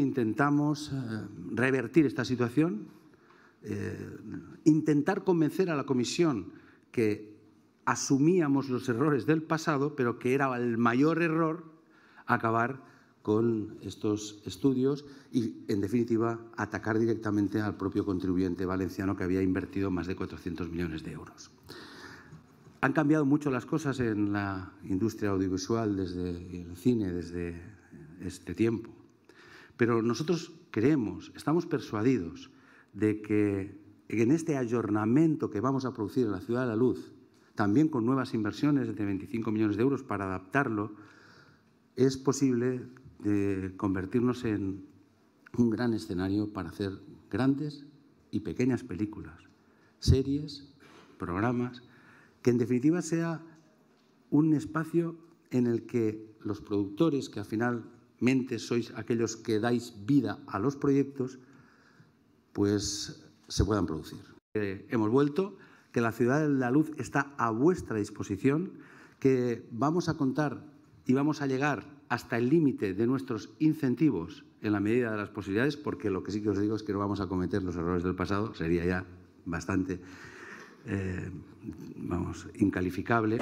Intentamos eh, revertir esta situación, eh, intentar convencer a la Comisión que asumíamos los errores del pasado, pero que era el mayor error acabar con estos estudios y, en definitiva, atacar directamente al propio contribuyente valenciano que había invertido más de 400 millones de euros. Han cambiado mucho las cosas en la industria audiovisual, desde el cine, desde este tiempo. Pero nosotros creemos, estamos persuadidos de que en este ayornamiento que vamos a producir en la Ciudad de la Luz, también con nuevas inversiones de 25 millones de euros para adaptarlo, es posible eh, convertirnos en un gran escenario para hacer grandes y pequeñas películas, series, programas, que en definitiva sea un espacio en el que los productores, que al final sois aquellos que dais vida a los proyectos, pues se puedan producir. Eh, hemos vuelto, que la ciudad de la luz está a vuestra disposición, que vamos a contar y vamos a llegar hasta el límite de nuestros incentivos en la medida de las posibilidades, porque lo que sí que os digo es que no vamos a cometer los errores del pasado, sería ya bastante, eh, vamos, incalificable.